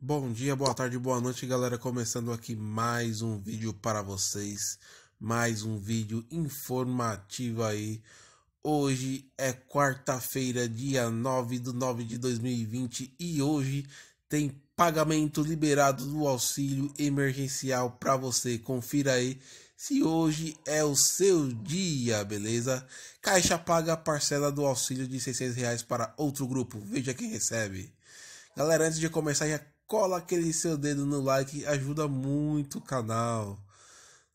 Bom dia, boa tarde, boa noite, galera. Começando aqui mais um vídeo para vocês, mais um vídeo informativo aí. Hoje é quarta-feira, dia 9 de 9 de 2020 e hoje tem pagamento liberado do auxílio emergencial para você. Confira aí se hoje é o seu dia, beleza? Caixa paga a parcela do auxílio de 600 reais para outro grupo. Veja quem recebe. Galera, antes de começar, já cola aquele seu dedo no like, ajuda muito o canal.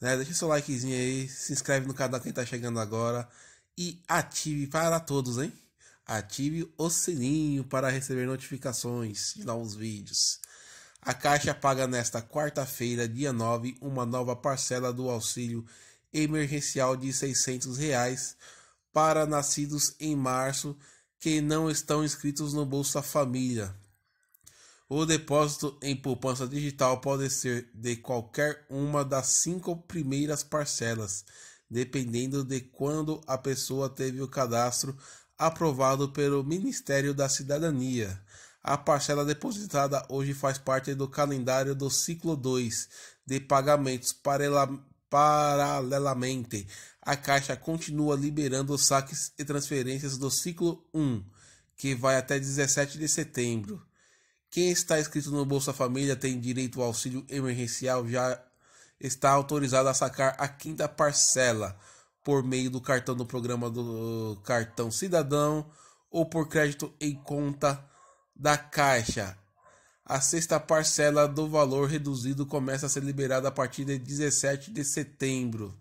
Né? Deixa seu likezinho aí, se inscreve no canal quem tá chegando agora e ative para todos, hein? Ative o sininho para receber notificações de novos vídeos. A Caixa paga nesta quarta-feira, dia 9, uma nova parcela do auxílio emergencial de R$ 600 reais para nascidos em março que não estão inscritos no Bolsa Família o depósito em poupança digital pode ser de qualquer uma das cinco primeiras parcelas, dependendo de quando a pessoa teve o cadastro aprovado pelo Ministério da Cidadania. A parcela depositada hoje faz parte do calendário do ciclo 2 de pagamentos paralelamente. A Caixa continua liberando saques e transferências do ciclo 1, que vai até 17 de setembro. Quem está inscrito no Bolsa Família tem direito ao auxílio emergencial, já está autorizado a sacar a quinta parcela por meio do cartão do programa do Cartão Cidadão ou por crédito em conta da Caixa. A sexta parcela do valor reduzido começa a ser liberada a partir de 17 de setembro.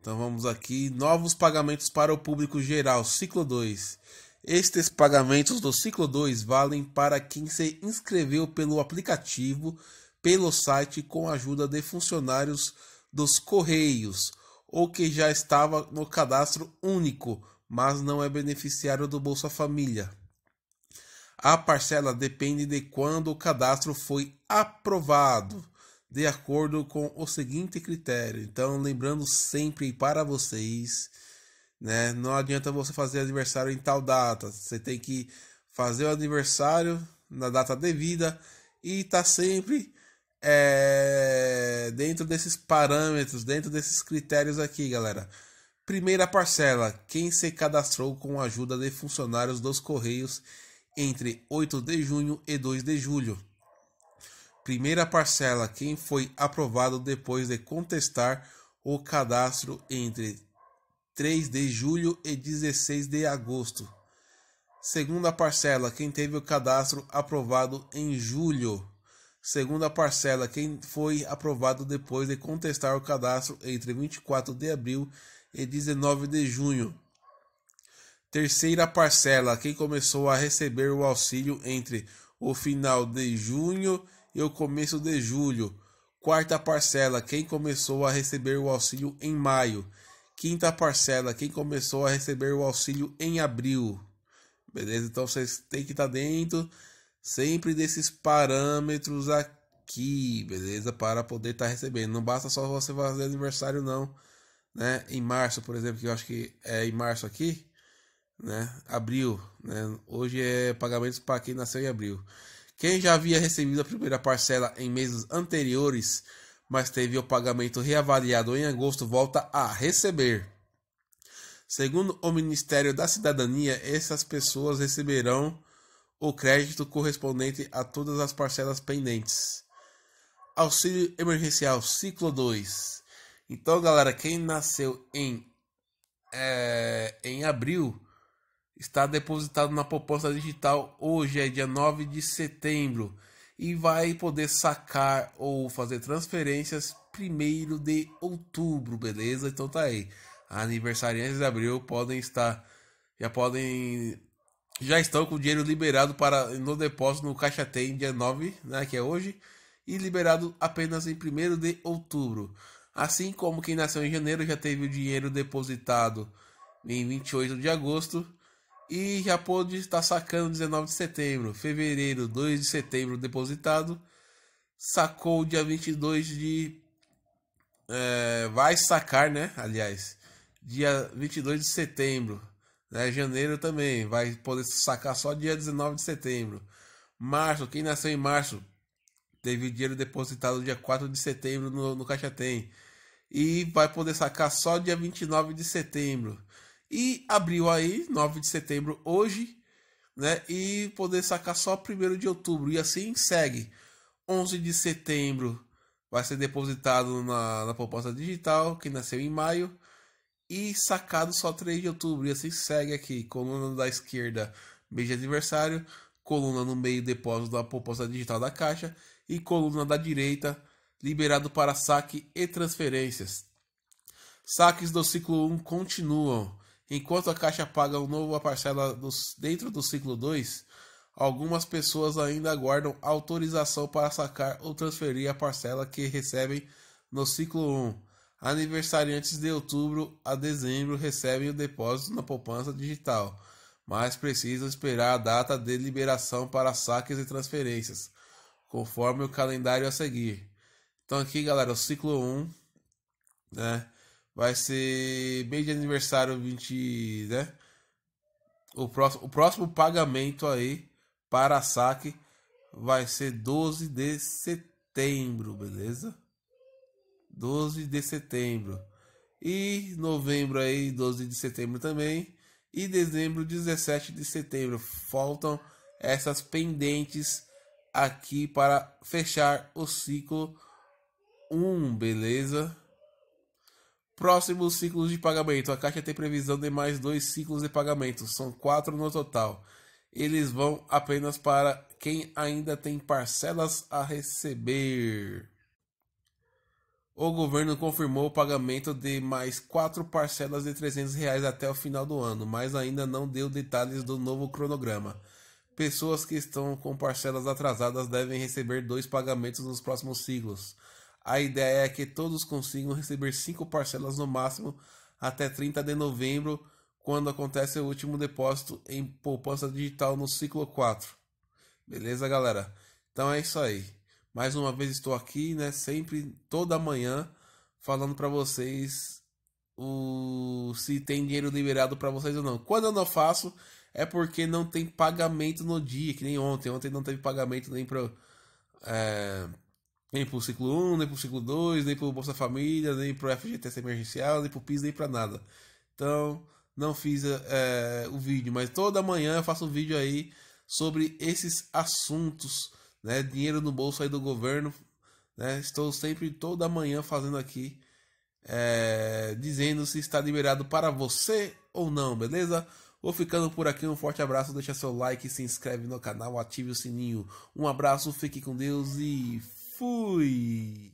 Então vamos aqui, novos pagamentos para o público geral, ciclo 2. Estes pagamentos do ciclo 2 valem para quem se inscreveu pelo aplicativo, pelo site com a ajuda de funcionários dos Correios ou que já estava no cadastro único, mas não é beneficiário do Bolsa Família. A parcela depende de quando o cadastro foi aprovado, de acordo com o seguinte critério. Então, lembrando sempre para vocês né? Não adianta você fazer aniversário em tal data. Você tem que fazer o aniversário na data devida e tá sempre é, dentro desses parâmetros, dentro desses critérios aqui, galera. Primeira parcela: quem se cadastrou com a ajuda de funcionários dos Correios entre 8 de junho e 2 de julho. Primeira parcela: quem foi aprovado depois de contestar o cadastro entre 3 de julho e 16 de agosto. Segunda parcela, quem teve o cadastro aprovado em julho. Segunda parcela, quem foi aprovado depois de contestar o cadastro entre 24 de abril e 19 de junho. Terceira parcela, quem começou a receber o auxílio entre o final de junho e o começo de julho. Quarta parcela, quem começou a receber o auxílio em maio. Quinta parcela, quem começou a receber o auxílio em abril. Beleza? Então vocês têm que estar tá dentro sempre desses parâmetros aqui, beleza? Para poder estar tá recebendo. Não basta só você fazer aniversário, não. Né? Em março, por exemplo, que eu acho que é em março aqui, né? Abril, né? Hoje é pagamentos para quem nasceu em abril. Quem já havia recebido a primeira parcela em meses anteriores mas teve o pagamento reavaliado em agosto, volta a receber. Segundo o Ministério da Cidadania, essas pessoas receberão o crédito correspondente a todas as parcelas pendentes. Auxílio emergencial ciclo 2. Então, galera, quem nasceu em é, em abril está depositado na poupança digital hoje, é dia 9 de setembro e vai poder sacar ou fazer transferências primeiro de outubro, beleza? Então tá aí. Aniversariantes de abril podem estar já podem já estão com o dinheiro liberado para no depósito no Caixa Tem dia 9, né, que é hoje, e liberado apenas em 1 de outubro. Assim como quem nasceu em janeiro já teve o dinheiro depositado em 28 de agosto e já pôde estar sacando 19 de setembro. Fevereiro, 2 de setembro depositado. Sacou dia 22 de. É, vai sacar, né? Aliás, dia 22 de setembro. Né? Janeiro também vai poder sacar só dia 19 de setembro. Março, quem nasceu em março teve dinheiro depositado dia 4 de setembro no, no Caixa Tem. E vai poder sacar só dia 29 de setembro. E abriu aí, 9 de setembro, hoje, né? E poder sacar só 1 de outubro. E assim segue. 11 de setembro vai ser depositado na, na proposta digital, que nasceu em maio. E sacado só 3 de outubro. E assim segue aqui. Coluna da esquerda, mês de aniversário. Coluna no meio, depósito da proposta digital da Caixa. E coluna da direita, liberado para saque e transferências. Saques do ciclo 1 continuam. Enquanto a Caixa paga um novo a parcela dos, dentro do ciclo 2, algumas pessoas ainda aguardam autorização para sacar ou transferir a parcela que recebem no ciclo 1. Um. Aniversariantes de outubro a dezembro recebem o depósito na poupança digital, mas precisam esperar a data de liberação para saques e transferências, conforme o calendário a seguir. Então aqui, galera, o ciclo 1, um, né? Vai ser bem de aniversário 20, né? O próximo, o próximo pagamento aí para a saque vai ser 12 de setembro, beleza? 12 de setembro. E novembro aí, 12 de setembro também. E dezembro, 17 de setembro. Faltam essas pendentes aqui para fechar o ciclo 1, beleza? Próximos ciclos de pagamento. A Caixa tem previsão de mais dois ciclos de pagamento. São quatro no total. Eles vão apenas para quem ainda tem parcelas a receber. O governo confirmou o pagamento de mais quatro parcelas de 300 reais até o final do ano, mas ainda não deu detalhes do novo cronograma. Pessoas que estão com parcelas atrasadas devem receber dois pagamentos nos próximos ciclos. A ideia é que todos consigam receber cinco parcelas no máximo até 30 de novembro, quando acontece o último depósito em poupança digital no ciclo 4. Beleza, galera? Então é isso aí. Mais uma vez estou aqui, né, sempre toda manhã falando para vocês o se tem dinheiro liberado para vocês ou não. Quando eu não faço, é porque não tem pagamento no dia, que nem ontem. Ontem não teve pagamento nem para é, nem pro ciclo 1, nem pro ciclo 2, nem pro Bolsa Família, nem pro FGTS emergencial, nem pro PIS, nem pra nada. Então, não fiz é, o vídeo, mas toda manhã eu faço um vídeo aí sobre esses assuntos, né? Dinheiro no bolso aí do governo, né? Estou sempre toda manhã fazendo aqui, é, dizendo se está liberado para você ou não, beleza? Vou ficando por aqui, um forte abraço, deixa seu like, se inscreve no canal, ative o sininho. Um abraço, fique com Deus e fui!